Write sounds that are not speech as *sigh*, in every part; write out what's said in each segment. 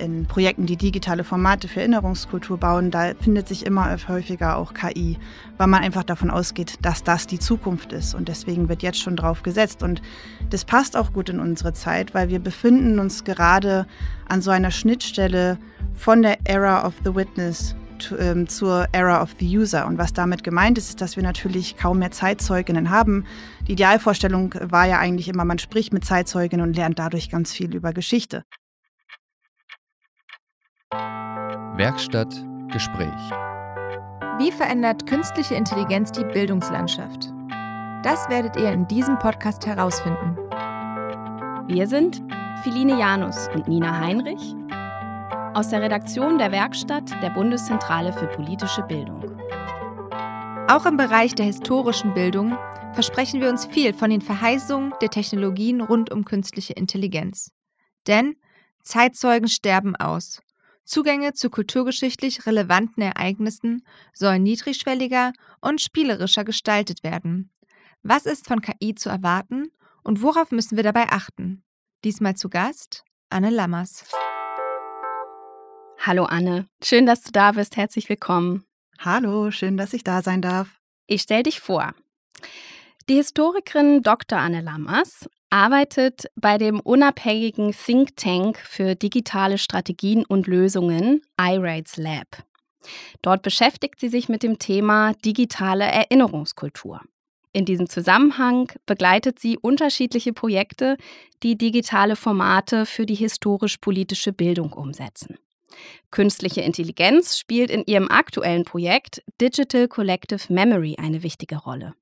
in Projekten, die digitale Formate für Erinnerungskultur bauen, da findet sich immer häufiger auch KI, weil man einfach davon ausgeht, dass das die Zukunft ist. Und deswegen wird jetzt schon drauf gesetzt. Und das passt auch gut in unsere Zeit, weil wir befinden uns gerade an so einer Schnittstelle von der Era of the Witness ähm, zur Era of the User. Und was damit gemeint ist, ist, dass wir natürlich kaum mehr Zeitzeuginnen haben. Die Idealvorstellung war ja eigentlich immer, man spricht mit Zeitzeuginnen und lernt dadurch ganz viel über Geschichte. Werkstatt Gespräch. Wie verändert künstliche Intelligenz die Bildungslandschaft? Das werdet ihr in diesem Podcast herausfinden. Wir sind Philine Janus und Nina Heinrich aus der Redaktion der Werkstatt der Bundeszentrale für politische Bildung. Auch im Bereich der historischen Bildung versprechen wir uns viel von den Verheißungen der Technologien rund um künstliche Intelligenz. Denn Zeitzeugen sterben aus Zugänge zu kulturgeschichtlich relevanten Ereignissen sollen niedrigschwelliger und spielerischer gestaltet werden. Was ist von KI zu erwarten und worauf müssen wir dabei achten? Diesmal zu Gast Anne Lammers. Hallo Anne, schön, dass du da bist. Herzlich willkommen. Hallo, schön, dass ich da sein darf. Ich stelle dich vor. Die Historikerin Dr. Anne Lammers arbeitet bei dem unabhängigen Think Tank für digitale Strategien und Lösungen, iRights Lab. Dort beschäftigt sie sich mit dem Thema digitale Erinnerungskultur. In diesem Zusammenhang begleitet sie unterschiedliche Projekte, die digitale Formate für die historisch-politische Bildung umsetzen. Künstliche Intelligenz spielt in ihrem aktuellen Projekt Digital Collective Memory eine wichtige Rolle.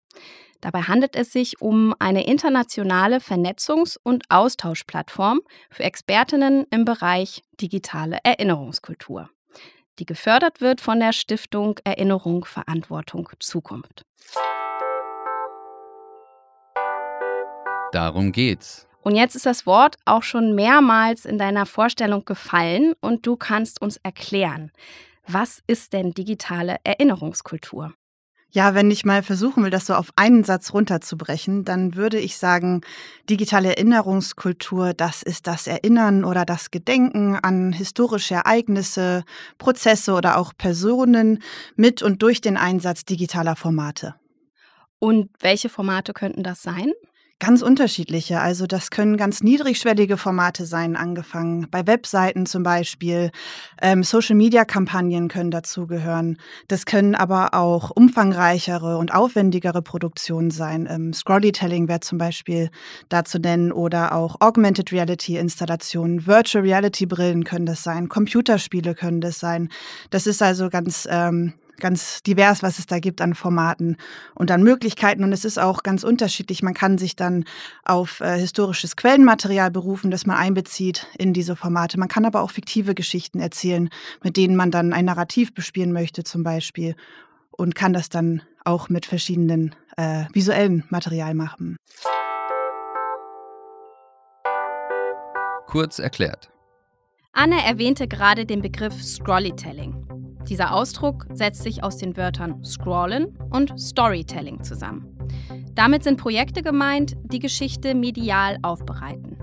Dabei handelt es sich um eine internationale Vernetzungs- und Austauschplattform für Expertinnen im Bereich digitale Erinnerungskultur, die gefördert wird von der Stiftung Erinnerung, Verantwortung, Zukunft. Darum geht's. Und jetzt ist das Wort auch schon mehrmals in deiner Vorstellung gefallen und du kannst uns erklären, was ist denn digitale Erinnerungskultur? Ja, wenn ich mal versuchen will, das so auf einen Satz runterzubrechen, dann würde ich sagen, digitale Erinnerungskultur, das ist das Erinnern oder das Gedenken an historische Ereignisse, Prozesse oder auch Personen mit und durch den Einsatz digitaler Formate. Und welche Formate könnten das sein? Ganz unterschiedliche. Also das können ganz niedrigschwellige Formate sein, angefangen bei Webseiten zum Beispiel. Ähm, Social-Media-Kampagnen können dazugehören. Das können aber auch umfangreichere und aufwendigere Produktionen sein. Ähm, Scrollytelling wäre zum Beispiel da zu nennen oder auch Augmented Reality-Installationen. Virtual Reality-Brillen können das sein. Computerspiele können das sein. Das ist also ganz... Ähm, ganz divers, was es da gibt an Formaten und an Möglichkeiten. Und es ist auch ganz unterschiedlich. Man kann sich dann auf äh, historisches Quellenmaterial berufen, das man einbezieht in diese Formate. Man kann aber auch fiktive Geschichten erzählen, mit denen man dann ein Narrativ bespielen möchte zum Beispiel und kann das dann auch mit verschiedenen äh, visuellen Material machen. Kurz erklärt. Anne erwähnte gerade den Begriff Scrollytelling. Dieser Ausdruck setzt sich aus den Wörtern Scrollen und Storytelling zusammen. Damit sind Projekte gemeint, die Geschichte medial aufbereiten.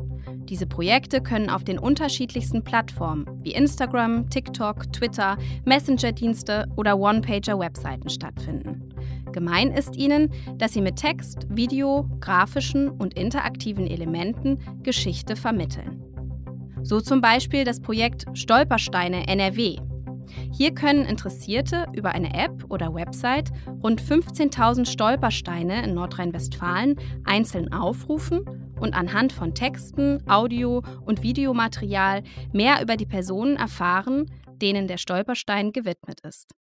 Diese Projekte können auf den unterschiedlichsten Plattformen wie Instagram, TikTok, Twitter, Messenger-Dienste oder One-Pager-Webseiten stattfinden. Gemein ist ihnen, dass sie mit Text, Video, grafischen und interaktiven Elementen Geschichte vermitteln. So zum Beispiel das Projekt Stolpersteine NRW, hier können Interessierte über eine App oder Website rund 15.000 Stolpersteine in Nordrhein-Westfalen einzeln aufrufen und anhand von Texten, Audio- und Videomaterial mehr über die Personen erfahren, denen der Stolperstein gewidmet ist.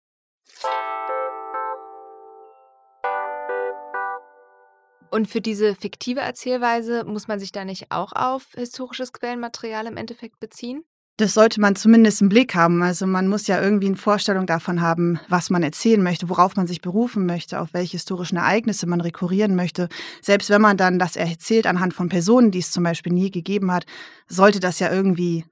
Und für diese fiktive Erzählweise muss man sich da nicht auch auf historisches Quellenmaterial im Endeffekt beziehen? das sollte man zumindest im Blick haben. Also man muss ja irgendwie eine Vorstellung davon haben, was man erzählen möchte, worauf man sich berufen möchte, auf welche historischen Ereignisse man rekurrieren möchte. Selbst wenn man dann das erzählt anhand von Personen, die es zum Beispiel nie gegeben hat, sollte das ja irgendwie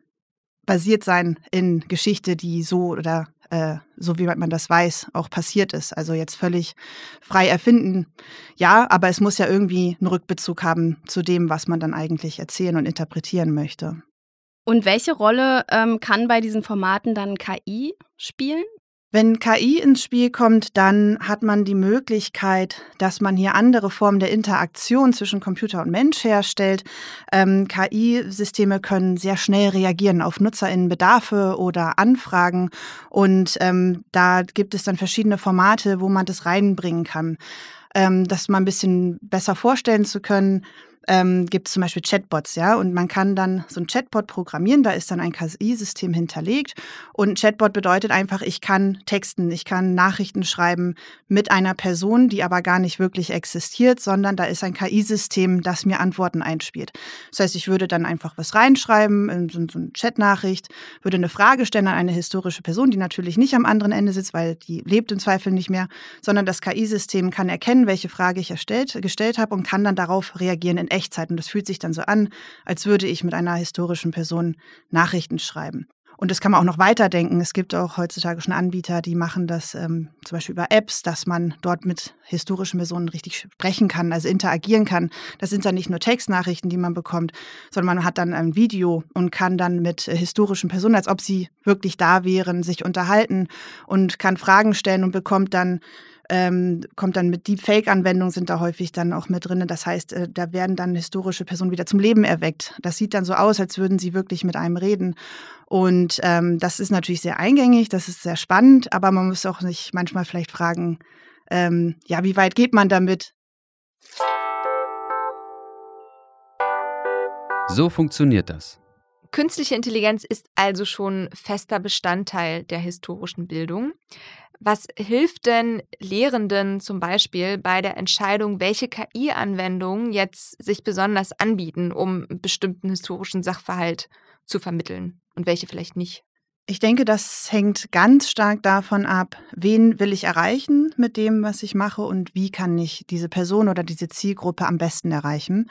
basiert sein in Geschichte, die so oder äh, so wie man das weiß, auch passiert ist. Also jetzt völlig frei erfinden. Ja, aber es muss ja irgendwie einen Rückbezug haben zu dem, was man dann eigentlich erzählen und interpretieren möchte. Und welche Rolle ähm, kann bei diesen Formaten dann KI spielen? Wenn KI ins Spiel kommt, dann hat man die Möglichkeit, dass man hier andere Formen der Interaktion zwischen Computer und Mensch herstellt. Ähm, KI-Systeme können sehr schnell reagieren auf Nutzerinnenbedarfe oder Anfragen. Und ähm, da gibt es dann verschiedene Formate, wo man das reinbringen kann. Ähm, das mal ein bisschen besser vorstellen zu können ähm, gibt es zum Beispiel Chatbots, ja, und man kann dann so ein Chatbot programmieren, da ist dann ein KI-System hinterlegt und Chatbot bedeutet einfach, ich kann texten, ich kann Nachrichten schreiben mit einer Person, die aber gar nicht wirklich existiert, sondern da ist ein KI-System, das mir Antworten einspielt. Das heißt, ich würde dann einfach was reinschreiben, in so, so eine Chatnachricht, würde eine Frage stellen an eine historische Person, die natürlich nicht am anderen Ende sitzt, weil die lebt im Zweifel nicht mehr, sondern das KI-System kann erkennen, welche Frage ich erstellt, gestellt habe und kann dann darauf reagieren in Echtzeit und das fühlt sich dann so an, als würde ich mit einer historischen Person Nachrichten schreiben. Und das kann man auch noch weiterdenken. Es gibt auch heutzutage schon Anbieter, die machen das ähm, zum Beispiel über Apps, dass man dort mit historischen Personen richtig sprechen kann, also interagieren kann. Das sind dann nicht nur Textnachrichten, die man bekommt, sondern man hat dann ein Video und kann dann mit äh, historischen Personen, als ob sie wirklich da wären, sich unterhalten und kann Fragen stellen und bekommt dann ähm, kommt dann mit Deepfake-Anwendungen sind da häufig dann auch mit drin. Das heißt, äh, da werden dann historische Personen wieder zum Leben erweckt. Das sieht dann so aus, als würden sie wirklich mit einem reden. Und ähm, das ist natürlich sehr eingängig, das ist sehr spannend, aber man muss auch sich manchmal vielleicht fragen, ähm, ja, wie weit geht man damit? So funktioniert das. Künstliche Intelligenz ist also schon fester Bestandteil der historischen Bildung. Was hilft denn Lehrenden zum Beispiel bei der Entscheidung, welche KI-Anwendungen jetzt sich besonders anbieten, um einen bestimmten historischen Sachverhalt zu vermitteln und welche vielleicht nicht? Ich denke, das hängt ganz stark davon ab, wen will ich erreichen mit dem, was ich mache und wie kann ich diese Person oder diese Zielgruppe am besten erreichen.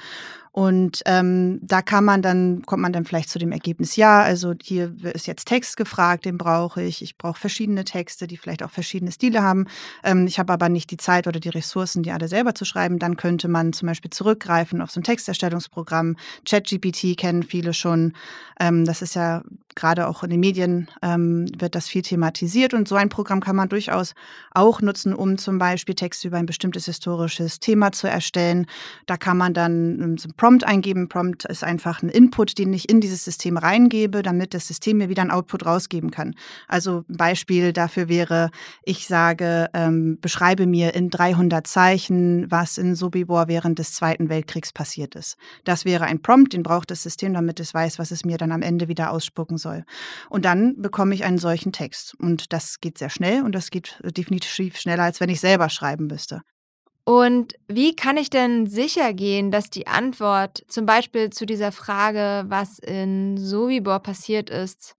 Und ähm, da kann man dann, kommt man dann vielleicht zu dem Ergebnis, ja, also hier ist jetzt Text gefragt, den brauche ich. Ich brauche verschiedene Texte, die vielleicht auch verschiedene Stile haben. Ähm, ich habe aber nicht die Zeit oder die Ressourcen, die alle selber zu schreiben. Dann könnte man zum Beispiel zurückgreifen auf so ein Texterstellungsprogramm. ChatGPT kennen viele schon. Ähm, das ist ja gerade auch in den Medien ähm, wird das viel thematisiert. Und so ein Programm kann man durchaus auch nutzen, um zum Beispiel Texte über ein bestimmtes historisches Thema zu erstellen. Da kann man dann so ähm, Prompt eingeben. Prompt ist einfach ein Input, den ich in dieses System reingebe, damit das System mir wieder ein Output rausgeben kann. Also Beispiel dafür wäre, ich sage, ähm, beschreibe mir in 300 Zeichen, was in Sobibor während des Zweiten Weltkriegs passiert ist. Das wäre ein Prompt, den braucht das System, damit es weiß, was es mir dann am Ende wieder ausspucken soll. Und dann bekomme ich einen solchen Text. Und das geht sehr schnell und das geht definitiv schneller, als wenn ich selber schreiben müsste. Und wie kann ich denn sicher gehen, dass die Antwort zum Beispiel zu dieser Frage, was in Sobibor passiert ist,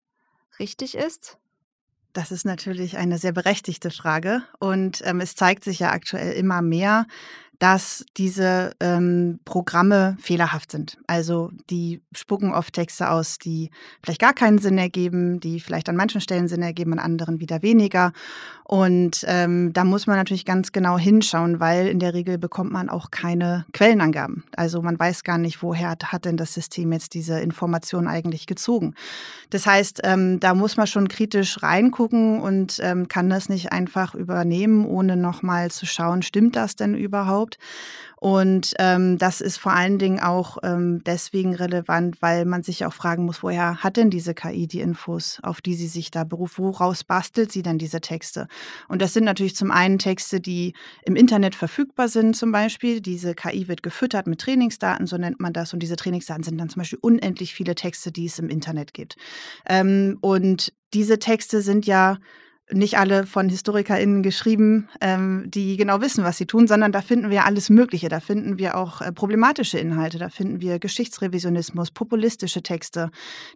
richtig ist? Das ist natürlich eine sehr berechtigte Frage und ähm, es zeigt sich ja aktuell immer mehr, dass diese ähm, Programme fehlerhaft sind. Also die spucken oft Texte aus, die vielleicht gar keinen Sinn ergeben, die vielleicht an manchen Stellen Sinn ergeben, an anderen wieder weniger. Und ähm, da muss man natürlich ganz genau hinschauen, weil in der Regel bekommt man auch keine Quellenangaben. Also man weiß gar nicht, woher hat denn das System jetzt diese Information eigentlich gezogen. Das heißt, ähm, da muss man schon kritisch reingucken und ähm, kann das nicht einfach übernehmen, ohne nochmal zu schauen, stimmt das denn überhaupt? gibt. Und ähm, das ist vor allen Dingen auch ähm, deswegen relevant, weil man sich auch fragen muss, woher hat denn diese KI die Infos, auf die sie sich da beruft? Woraus bastelt sie denn diese Texte? Und das sind natürlich zum einen Texte, die im Internet verfügbar sind, zum Beispiel. Diese KI wird gefüttert mit Trainingsdaten, so nennt man das. Und diese Trainingsdaten sind dann zum Beispiel unendlich viele Texte, die es im Internet gibt. Ähm, und diese Texte sind ja nicht alle von HistorikerInnen geschrieben, ähm, die genau wissen, was sie tun, sondern da finden wir alles Mögliche. Da finden wir auch äh, problematische Inhalte, da finden wir Geschichtsrevisionismus, populistische Texte,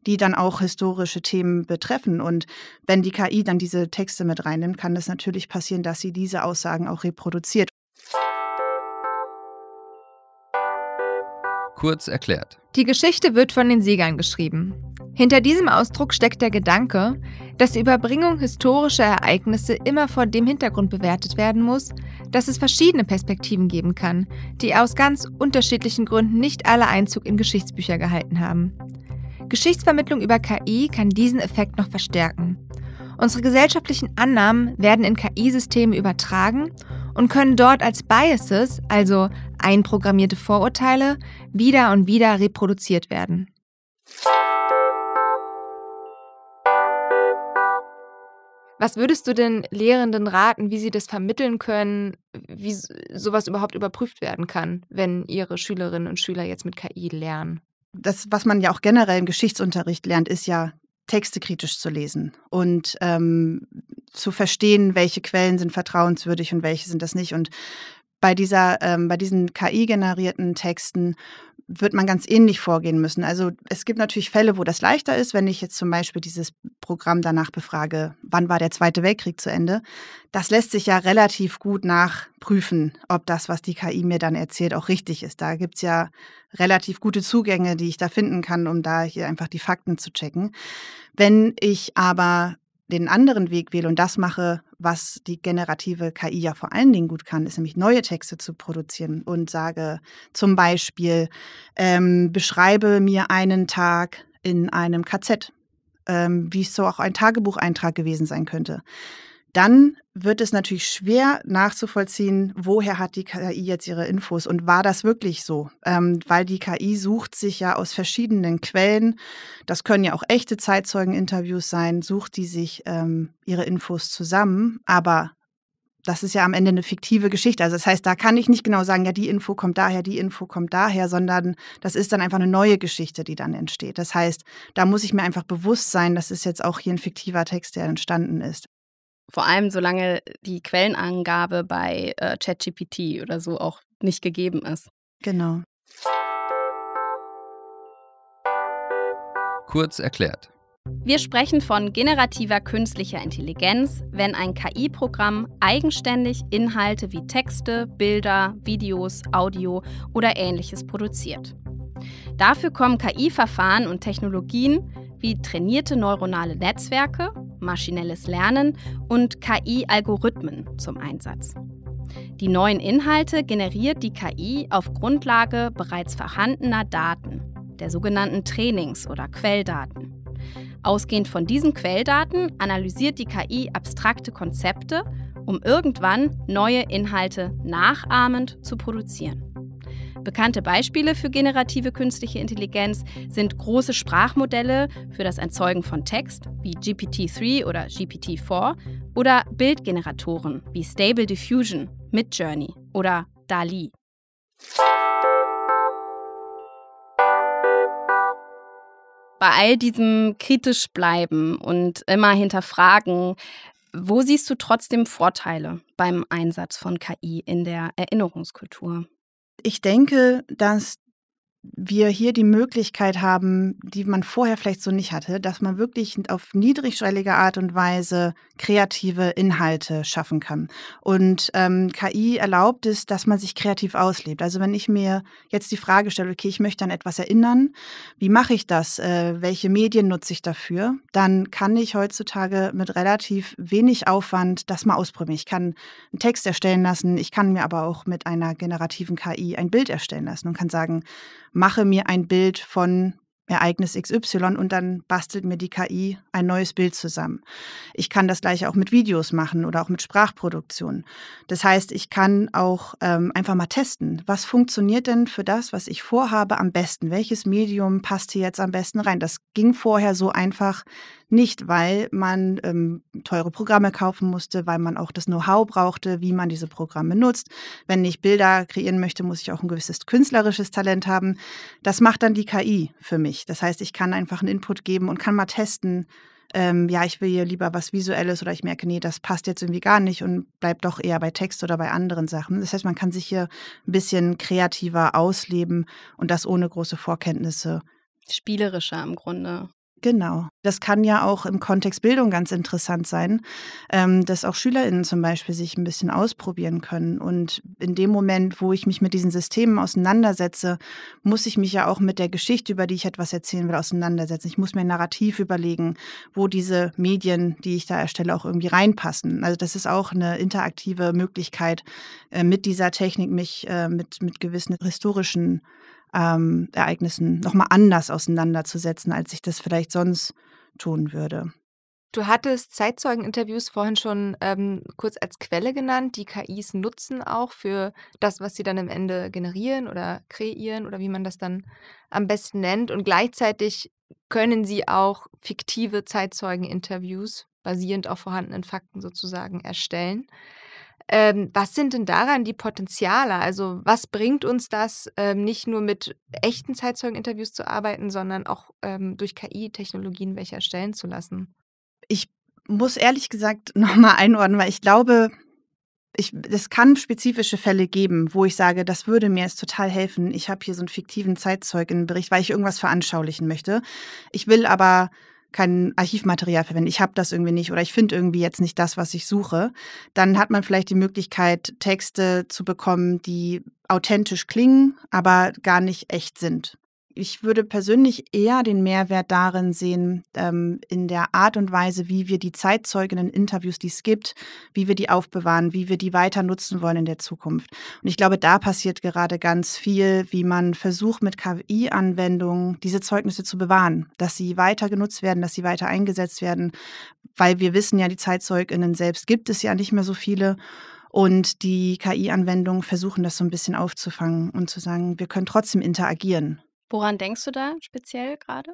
die dann auch historische Themen betreffen. Und wenn die KI dann diese Texte mit reinnimmt, kann es natürlich passieren, dass sie diese Aussagen auch reproduziert. kurz erklärt. Die Geschichte wird von den Siegern geschrieben. Hinter diesem Ausdruck steckt der Gedanke, dass die Überbringung historischer Ereignisse immer vor dem Hintergrund bewertet werden muss, dass es verschiedene Perspektiven geben kann, die aus ganz unterschiedlichen Gründen nicht alle Einzug in Geschichtsbücher gehalten haben. Geschichtsvermittlung über KI kann diesen Effekt noch verstärken. Unsere gesellschaftlichen Annahmen werden in KI-Systeme übertragen und können dort als Biases, also einprogrammierte Vorurteile, wieder und wieder reproduziert werden. Was würdest du den Lehrenden raten, wie sie das vermitteln können, wie sowas überhaupt überprüft werden kann, wenn ihre Schülerinnen und Schüler jetzt mit KI lernen? Das, was man ja auch generell im Geschichtsunterricht lernt, ist ja Texte kritisch zu lesen und ähm, zu verstehen, welche Quellen sind vertrauenswürdig und welche sind das nicht. Und bei, dieser, ähm, bei diesen KI-generierten Texten wird man ganz ähnlich vorgehen müssen. Also es gibt natürlich Fälle, wo das leichter ist, wenn ich jetzt zum Beispiel dieses Programm danach befrage, wann war der Zweite Weltkrieg zu Ende. Das lässt sich ja relativ gut nachprüfen, ob das, was die KI mir dann erzählt, auch richtig ist. Da gibt es ja relativ gute Zugänge, die ich da finden kann, um da hier einfach die Fakten zu checken. Wenn ich aber den anderen Weg wähle und das mache, was die generative KI ja vor allen Dingen gut kann, ist nämlich neue Texte zu produzieren und sage zum Beispiel, ähm, beschreibe mir einen Tag in einem KZ, ähm, wie es so auch ein Tagebucheintrag gewesen sein könnte dann wird es natürlich schwer nachzuvollziehen, woher hat die KI jetzt ihre Infos und war das wirklich so? Ähm, weil die KI sucht sich ja aus verschiedenen Quellen, das können ja auch echte Zeitzeugeninterviews sein, sucht die sich ähm, ihre Infos zusammen, aber das ist ja am Ende eine fiktive Geschichte. Also das heißt, da kann ich nicht genau sagen, ja, die Info kommt daher, die Info kommt daher, sondern das ist dann einfach eine neue Geschichte, die dann entsteht. Das heißt, da muss ich mir einfach bewusst sein, das ist jetzt auch hier ein fiktiver Text, der entstanden ist. Vor allem solange die Quellenangabe bei äh, ChatGPT oder so auch nicht gegeben ist. Genau. Kurz erklärt. Wir sprechen von generativer künstlicher Intelligenz, wenn ein KI-Programm eigenständig Inhalte wie Texte, Bilder, Videos, Audio oder ähnliches produziert. Dafür kommen KI-Verfahren und Technologien wie trainierte neuronale Netzwerke maschinelles Lernen und KI-Algorithmen zum Einsatz. Die neuen Inhalte generiert die KI auf Grundlage bereits vorhandener Daten, der sogenannten Trainings- oder Quelldaten. Ausgehend von diesen Quelldaten analysiert die KI abstrakte Konzepte, um irgendwann neue Inhalte nachahmend zu produzieren. Bekannte Beispiele für generative künstliche Intelligenz sind große Sprachmodelle für das Erzeugen von Text wie GPT-3 oder GPT-4 oder Bildgeneratoren wie Stable Diffusion, Midjourney oder DALI. Bei all diesem kritisch bleiben und immer hinterfragen, wo siehst du trotzdem Vorteile beim Einsatz von KI in der Erinnerungskultur? ich denke, dass wir hier die Möglichkeit haben, die man vorher vielleicht so nicht hatte, dass man wirklich auf niedrigschwellige Art und Weise kreative Inhalte schaffen kann. Und ähm, KI erlaubt es, dass man sich kreativ auslebt. Also wenn ich mir jetzt die Frage stelle, okay, ich möchte an etwas erinnern, wie mache ich das? Äh, welche Medien nutze ich dafür? Dann kann ich heutzutage mit relativ wenig Aufwand das mal ausprobieren. Ich kann einen Text erstellen lassen, ich kann mir aber auch mit einer generativen KI ein Bild erstellen lassen und kann sagen, mache mir ein Bild von Ereignis XY und dann bastelt mir die KI ein neues Bild zusammen. Ich kann das gleiche auch mit Videos machen oder auch mit Sprachproduktion. Das heißt, ich kann auch ähm, einfach mal testen, was funktioniert denn für das, was ich vorhabe, am besten? Welches Medium passt hier jetzt am besten rein? Das ging vorher so einfach nicht, weil man ähm, teure Programme kaufen musste, weil man auch das Know-how brauchte, wie man diese Programme nutzt. Wenn ich Bilder kreieren möchte, muss ich auch ein gewisses künstlerisches Talent haben. Das macht dann die KI für mich. Das heißt, ich kann einfach einen Input geben und kann mal testen, ähm, ja, ich will hier lieber was Visuelles oder ich merke, nee, das passt jetzt irgendwie gar nicht und bleibt doch eher bei Text oder bei anderen Sachen. Das heißt, man kann sich hier ein bisschen kreativer ausleben und das ohne große Vorkenntnisse. Spielerischer im Grunde. Genau. Das kann ja auch im Kontext Bildung ganz interessant sein, ähm, dass auch SchülerInnen zum Beispiel sich ein bisschen ausprobieren können. Und in dem Moment, wo ich mich mit diesen Systemen auseinandersetze, muss ich mich ja auch mit der Geschichte, über die ich etwas erzählen will, auseinandersetzen. Ich muss mir ein Narrativ überlegen, wo diese Medien, die ich da erstelle, auch irgendwie reinpassen. Also das ist auch eine interaktive Möglichkeit, äh, mit dieser Technik mich äh, mit, mit gewissen historischen ähm, Ereignissen nochmal anders auseinanderzusetzen, als ich das vielleicht sonst tun würde. Du hattest Zeitzeugeninterviews vorhin schon ähm, kurz als Quelle genannt. Die KIs nutzen auch für das, was sie dann am Ende generieren oder kreieren oder wie man das dann am besten nennt. Und gleichzeitig können sie auch fiktive Zeitzeugeninterviews basierend auf vorhandenen Fakten sozusagen erstellen. Ähm, was sind denn daran die Potenziale? Also was bringt uns das, ähm, nicht nur mit echten Zeitzeugeninterviews zu arbeiten, sondern auch ähm, durch KI-Technologien welche erstellen zu lassen? Ich muss ehrlich gesagt nochmal einordnen, weil ich glaube, ich, es kann spezifische Fälle geben, wo ich sage, das würde mir jetzt total helfen. Ich habe hier so einen fiktiven Zeitzeugenbericht, weil ich irgendwas veranschaulichen möchte. Ich will aber kein Archivmaterial verwenden, ich habe das irgendwie nicht oder ich finde irgendwie jetzt nicht das, was ich suche, dann hat man vielleicht die Möglichkeit, Texte zu bekommen, die authentisch klingen, aber gar nicht echt sind ich würde persönlich eher den Mehrwert darin sehen, ähm, in der Art und Weise, wie wir die zeitzeuginnen Interviews, die es gibt, wie wir die aufbewahren, wie wir die weiter nutzen wollen in der Zukunft. Und ich glaube, da passiert gerade ganz viel, wie man versucht, mit KI-Anwendungen diese Zeugnisse zu bewahren, dass sie weiter genutzt werden, dass sie weiter eingesetzt werden, weil wir wissen ja, die Zeitzeuginnen selbst gibt es ja nicht mehr so viele. Und die KI-Anwendungen versuchen das so ein bisschen aufzufangen und zu sagen, wir können trotzdem interagieren Woran denkst du da speziell gerade?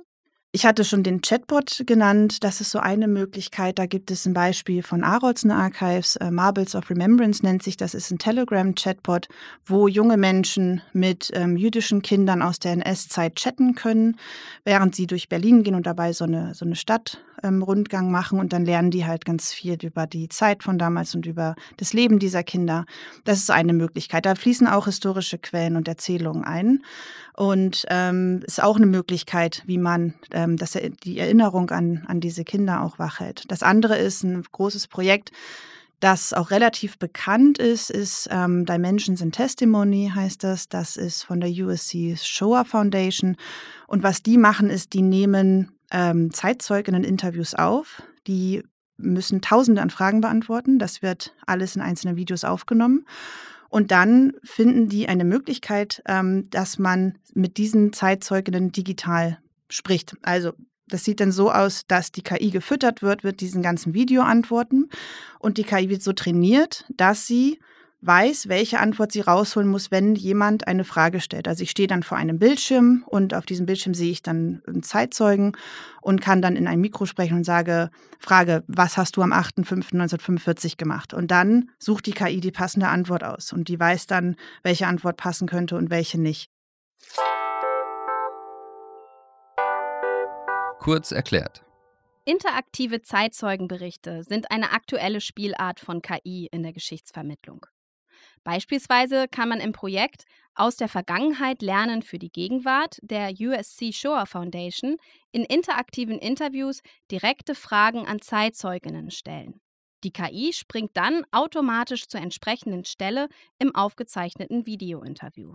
Ich hatte schon den Chatbot genannt. Das ist so eine Möglichkeit. Da gibt es ein Beispiel von Arolsen Archives. Äh, Marbles of Remembrance nennt sich. Das ist ein Telegram-Chatbot, wo junge Menschen mit ähm, jüdischen Kindern aus der NS-Zeit chatten können, während sie durch Berlin gehen und dabei so eine, so eine Stadtrundgang ähm, machen. Und dann lernen die halt ganz viel über die Zeit von damals und über das Leben dieser Kinder. Das ist eine Möglichkeit. Da fließen auch historische Quellen und Erzählungen ein. Und ähm, ist auch eine Möglichkeit, wie man ähm, dass die Erinnerung an, an diese Kinder auch wachhält. Das andere ist ein großes Projekt, das auch relativ bekannt ist, ist ähm, Dimensions in Testimony heißt das. Das ist von der USC Shoah Foundation. Und was die machen, ist, die nehmen ähm, Zeitzeuginnen-Interviews auf. Die müssen Tausende an Fragen beantworten. Das wird alles in einzelnen Videos aufgenommen. Und dann finden die eine Möglichkeit, ähm, dass man mit diesen Zeitzeuginnen digital spricht. Also das sieht dann so aus, dass die KI gefüttert wird wird diesen ganzen Video antworten und die KI wird so trainiert, dass sie weiß, welche Antwort sie rausholen muss, wenn jemand eine Frage stellt. Also ich stehe dann vor einem Bildschirm und auf diesem Bildschirm sehe ich dann einen Zeitzeugen und kann dann in ein Mikro sprechen und sage, Frage, was hast du am 8.5.1945 gemacht? Und dann sucht die KI die passende Antwort aus und die weiß dann, welche Antwort passen könnte und welche nicht. Kurz erklärt. Interaktive Zeitzeugenberichte sind eine aktuelle Spielart von KI in der Geschichtsvermittlung. Beispielsweise kann man im Projekt aus der Vergangenheit lernen für die Gegenwart der USC Shoah Foundation in interaktiven Interviews direkte Fragen an Zeitzeuginnen stellen. Die KI springt dann automatisch zur entsprechenden Stelle im aufgezeichneten Videointerview.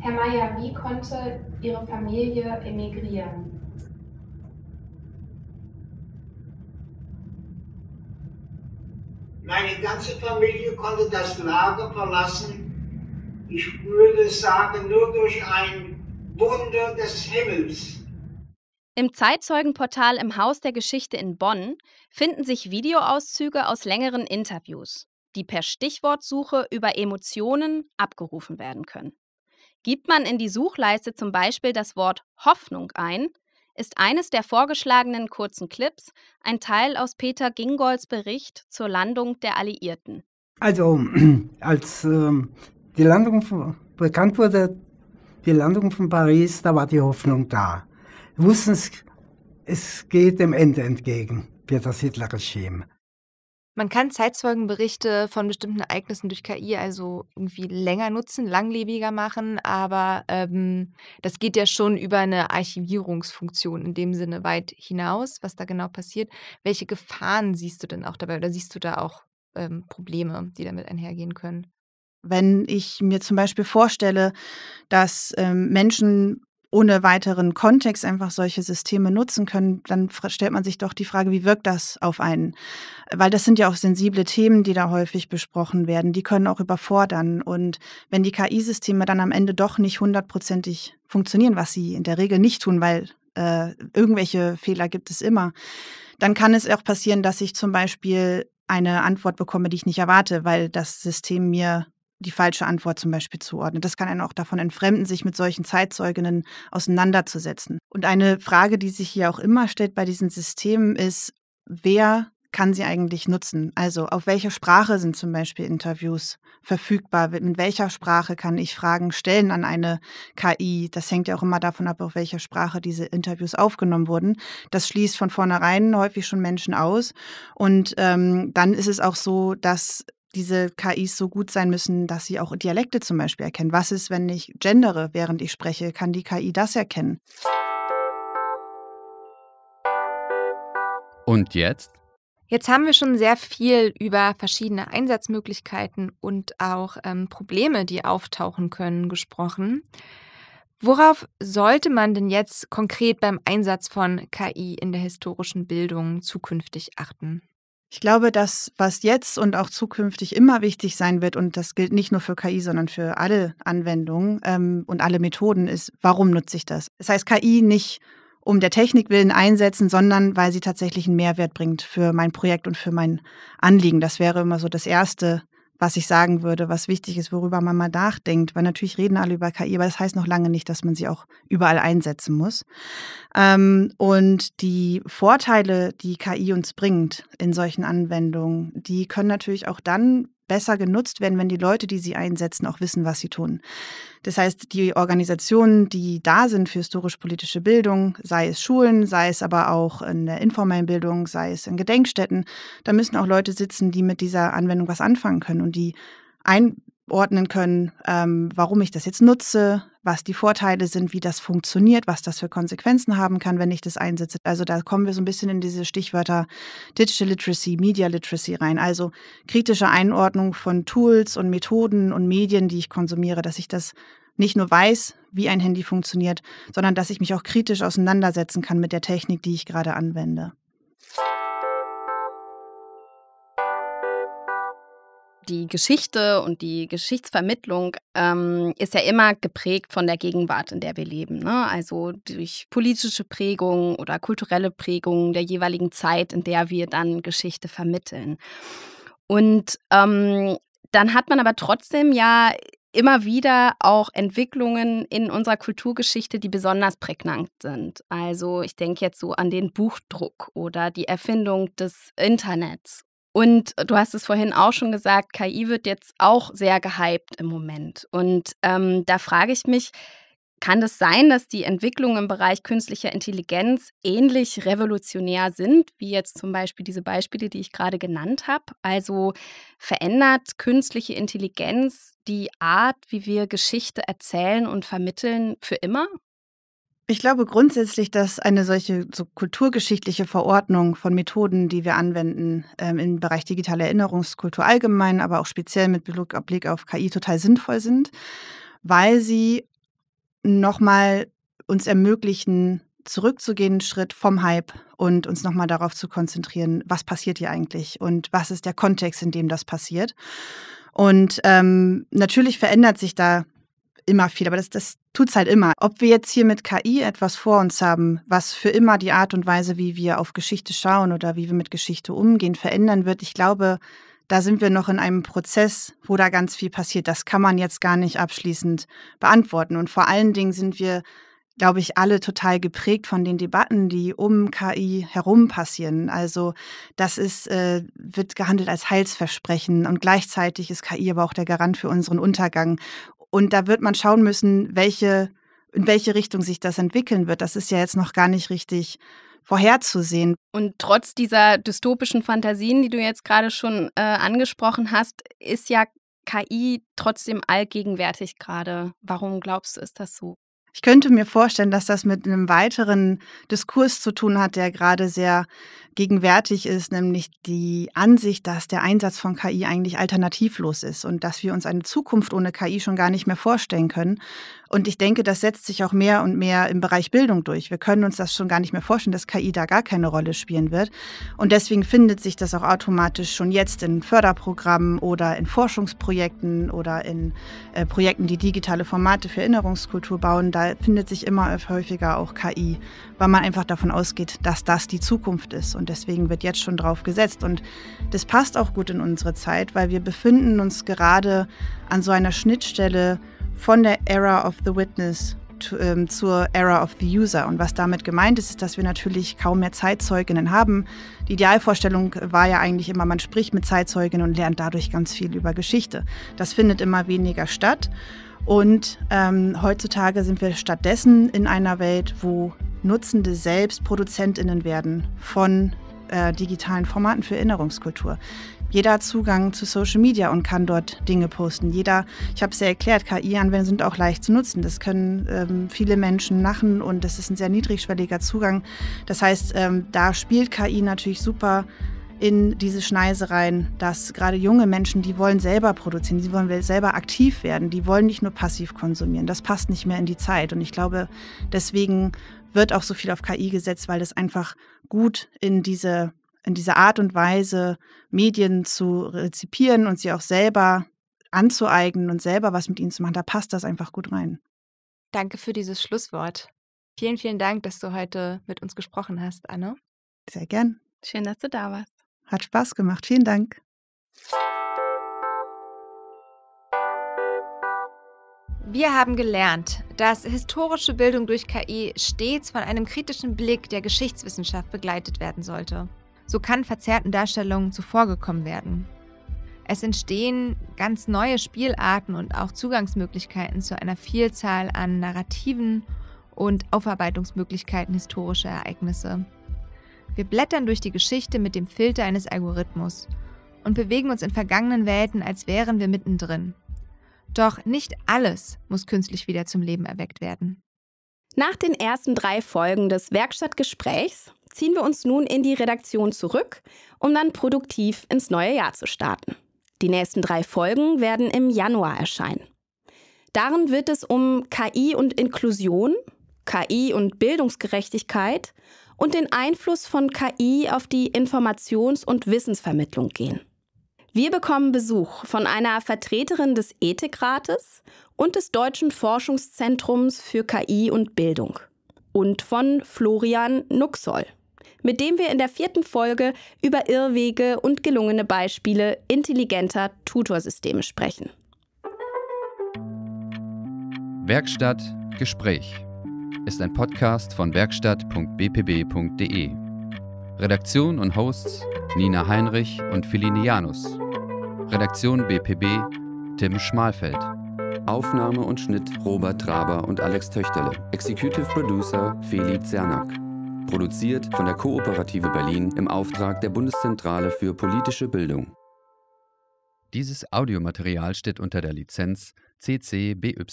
Herr Mayer, wie konnte Ihre Familie emigrieren? Meine ganze Familie konnte das Lager verlassen. Ich würde sagen, nur durch ein Wunder des Himmels. Im Zeitzeugenportal im Haus der Geschichte in Bonn finden sich Videoauszüge aus längeren Interviews, die per Stichwortsuche über Emotionen abgerufen werden können. Gibt man in die Suchleiste zum Beispiel das Wort Hoffnung ein, ist eines der vorgeschlagenen kurzen Clips ein Teil aus Peter Gingolds Bericht zur Landung der Alliierten. Also, *clears throat* als äh, die Landung von, bekannt wurde, die Landung von Paris, da war die Hoffnung da. wussten es, es geht dem Ende entgegen, wird das Hitler-Regime. Man kann Zeitzeugenberichte von bestimmten Ereignissen durch KI also irgendwie länger nutzen, langlebiger machen, aber ähm, das geht ja schon über eine Archivierungsfunktion in dem Sinne weit hinaus, was da genau passiert. Welche Gefahren siehst du denn auch dabei oder siehst du da auch ähm, Probleme, die damit einhergehen können? Wenn ich mir zum Beispiel vorstelle, dass ähm, Menschen ohne weiteren Kontext einfach solche Systeme nutzen können, dann stellt man sich doch die Frage, wie wirkt das auf einen? Weil das sind ja auch sensible Themen, die da häufig besprochen werden. Die können auch überfordern. Und wenn die KI-Systeme dann am Ende doch nicht hundertprozentig funktionieren, was sie in der Regel nicht tun, weil äh, irgendwelche Fehler gibt es immer, dann kann es auch passieren, dass ich zum Beispiel eine Antwort bekomme, die ich nicht erwarte, weil das System mir die falsche Antwort zum Beispiel zuordnet. Das kann einen auch davon entfremden, sich mit solchen Zeitzeuginnen auseinanderzusetzen. Und eine Frage, die sich hier auch immer stellt bei diesen Systemen, ist, wer kann sie eigentlich nutzen? Also auf welcher Sprache sind zum Beispiel Interviews verfügbar? In welcher Sprache kann ich Fragen stellen an eine KI? Das hängt ja auch immer davon ab, auf welcher Sprache diese Interviews aufgenommen wurden. Das schließt von vornherein häufig schon Menschen aus. Und ähm, dann ist es auch so, dass diese KIs so gut sein müssen, dass sie auch Dialekte zum Beispiel erkennen? Was ist, wenn ich gendere, während ich spreche? Kann die KI das erkennen? Und jetzt? Jetzt haben wir schon sehr viel über verschiedene Einsatzmöglichkeiten und auch ähm, Probleme, die auftauchen können, gesprochen. Worauf sollte man denn jetzt konkret beim Einsatz von KI in der historischen Bildung zukünftig achten? Ich glaube, dass was jetzt und auch zukünftig immer wichtig sein wird, und das gilt nicht nur für KI, sondern für alle Anwendungen ähm, und alle Methoden, ist, warum nutze ich das? Das heißt, KI nicht um der Technik willen einsetzen, sondern weil sie tatsächlich einen Mehrwert bringt für mein Projekt und für mein Anliegen. Das wäre immer so das erste was ich sagen würde, was wichtig ist, worüber man mal nachdenkt, weil natürlich reden alle über KI, aber das heißt noch lange nicht, dass man sie auch überall einsetzen muss. Ähm, und die Vorteile, die KI uns bringt in solchen Anwendungen, die können natürlich auch dann besser genutzt werden, wenn die Leute, die sie einsetzen, auch wissen, was sie tun. Das heißt, die Organisationen, die da sind für historisch-politische Bildung, sei es Schulen, sei es aber auch in der informellen Bildung, sei es in Gedenkstätten, da müssen auch Leute sitzen, die mit dieser Anwendung was anfangen können und die einordnen können, ähm, warum ich das jetzt nutze, was die Vorteile sind, wie das funktioniert, was das für Konsequenzen haben kann, wenn ich das einsetze. Also da kommen wir so ein bisschen in diese Stichwörter Digital Literacy, Media Literacy rein. Also kritische Einordnung von Tools und Methoden und Medien, die ich konsumiere, dass ich das nicht nur weiß, wie ein Handy funktioniert, sondern dass ich mich auch kritisch auseinandersetzen kann mit der Technik, die ich gerade anwende. die Geschichte und die Geschichtsvermittlung ähm, ist ja immer geprägt von der Gegenwart, in der wir leben. Ne? Also durch politische Prägung oder kulturelle Prägung der jeweiligen Zeit, in der wir dann Geschichte vermitteln. Und ähm, dann hat man aber trotzdem ja immer wieder auch Entwicklungen in unserer Kulturgeschichte, die besonders prägnant sind. Also ich denke jetzt so an den Buchdruck oder die Erfindung des Internets und du hast es vorhin auch schon gesagt, KI wird jetzt auch sehr gehypt im Moment. Und ähm, da frage ich mich, kann es das sein, dass die Entwicklungen im Bereich künstlicher Intelligenz ähnlich revolutionär sind, wie jetzt zum Beispiel diese Beispiele, die ich gerade genannt habe? Also verändert künstliche Intelligenz die Art, wie wir Geschichte erzählen und vermitteln, für immer? Ich glaube grundsätzlich, dass eine solche so kulturgeschichtliche Verordnung von Methoden, die wir anwenden ähm, im Bereich digitale Erinnerungskultur allgemein, aber auch speziell mit Blick auf KI total sinnvoll sind, weil sie nochmal uns ermöglichen, zurückzugehen, Schritt vom Hype und uns nochmal darauf zu konzentrieren, was passiert hier eigentlich und was ist der Kontext, in dem das passiert. Und ähm, natürlich verändert sich da immer viel, aber das, das tut es halt immer. Ob wir jetzt hier mit KI etwas vor uns haben, was für immer die Art und Weise, wie wir auf Geschichte schauen oder wie wir mit Geschichte umgehen, verändern wird, ich glaube, da sind wir noch in einem Prozess, wo da ganz viel passiert. Das kann man jetzt gar nicht abschließend beantworten. Und vor allen Dingen sind wir, glaube ich, alle total geprägt von den Debatten, die um KI herum passieren. Also das ist, äh, wird gehandelt als Heilsversprechen und gleichzeitig ist KI aber auch der Garant für unseren Untergang. Und da wird man schauen müssen, welche, in welche Richtung sich das entwickeln wird. Das ist ja jetzt noch gar nicht richtig vorherzusehen. Und trotz dieser dystopischen Fantasien, die du jetzt gerade schon äh, angesprochen hast, ist ja KI trotzdem allgegenwärtig gerade. Warum glaubst du, ist das so? Ich könnte mir vorstellen, dass das mit einem weiteren Diskurs zu tun hat, der gerade sehr gegenwärtig ist, nämlich die Ansicht, dass der Einsatz von KI eigentlich alternativlos ist und dass wir uns eine Zukunft ohne KI schon gar nicht mehr vorstellen können. Und ich denke, das setzt sich auch mehr und mehr im Bereich Bildung durch. Wir können uns das schon gar nicht mehr vorstellen, dass KI da gar keine Rolle spielen wird. Und deswegen findet sich das auch automatisch schon jetzt in Förderprogrammen oder in Forschungsprojekten oder in äh, Projekten, die digitale Formate für Erinnerungskultur bauen. Da Fall findet sich immer häufiger auch KI, weil man einfach davon ausgeht, dass das die Zukunft ist. Und deswegen wird jetzt schon drauf gesetzt. Und das passt auch gut in unsere Zeit, weil wir befinden uns gerade an so einer Schnittstelle von der Era of the Witness ähm, zur Era of the User. Und was damit gemeint ist, ist, dass wir natürlich kaum mehr Zeitzeuginnen haben. Die Idealvorstellung war ja eigentlich immer, man spricht mit Zeitzeuginnen und lernt dadurch ganz viel über Geschichte. Das findet immer weniger statt. Und ähm, heutzutage sind wir stattdessen in einer Welt, wo Nutzende selbst Produzentinnen werden von äh, digitalen Formaten für Erinnerungskultur. Jeder hat Zugang zu Social Media und kann dort Dinge posten. Jeder, ich habe es ja erklärt, KI-Anwendungen sind auch leicht zu nutzen. Das können ähm, viele Menschen machen und das ist ein sehr niedrigschwelliger Zugang. Das heißt, ähm, da spielt KI natürlich super in diese Schneise rein, dass gerade junge Menschen, die wollen selber produzieren, die wollen selber aktiv werden, die wollen nicht nur passiv konsumieren. Das passt nicht mehr in die Zeit. Und ich glaube, deswegen wird auch so viel auf KI gesetzt, weil das einfach gut in diese, in diese Art und Weise, Medien zu rezipieren und sie auch selber anzueignen und selber was mit ihnen zu machen, da passt das einfach gut rein. Danke für dieses Schlusswort. Vielen, vielen Dank, dass du heute mit uns gesprochen hast, Anne. Sehr gern. Schön, dass du da warst. Hat Spaß gemacht. Vielen Dank. Wir haben gelernt, dass historische Bildung durch KI stets von einem kritischen Blick der Geschichtswissenschaft begleitet werden sollte. So kann verzerrten Darstellungen zuvorgekommen werden. Es entstehen ganz neue Spielarten und auch Zugangsmöglichkeiten zu einer Vielzahl an Narrativen und Aufarbeitungsmöglichkeiten historischer Ereignisse. Wir blättern durch die Geschichte mit dem Filter eines Algorithmus und bewegen uns in vergangenen Welten, als wären wir mittendrin. Doch nicht alles muss künstlich wieder zum Leben erweckt werden. Nach den ersten drei Folgen des Werkstattgesprächs ziehen wir uns nun in die Redaktion zurück, um dann produktiv ins neue Jahr zu starten. Die nächsten drei Folgen werden im Januar erscheinen. Darin wird es um KI und Inklusion, KI und Bildungsgerechtigkeit und den Einfluss von KI auf die Informations- und Wissensvermittlung gehen. Wir bekommen Besuch von einer Vertreterin des Ethikrates und des Deutschen Forschungszentrums für KI und Bildung und von Florian Nuxoll, mit dem wir in der vierten Folge über Irrwege und gelungene Beispiele intelligenter Tutorsysteme sprechen. Werkstatt Gespräch ist ein Podcast von werkstatt.bpb.de. Redaktion und Hosts Nina Heinrich und Philine Janus. Redaktion BPB Tim Schmalfeld. Aufnahme und Schnitt Robert Traber und Alex Töchterle. Executive Producer Felix Zernak. Produziert von der Kooperative Berlin im Auftrag der Bundeszentrale für politische Bildung. Dieses Audiomaterial steht unter der Lizenz CC BY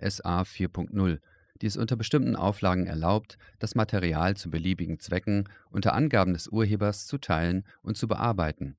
SA 4.0 die es unter bestimmten Auflagen erlaubt, das Material zu beliebigen Zwecken unter Angaben des Urhebers zu teilen und zu bearbeiten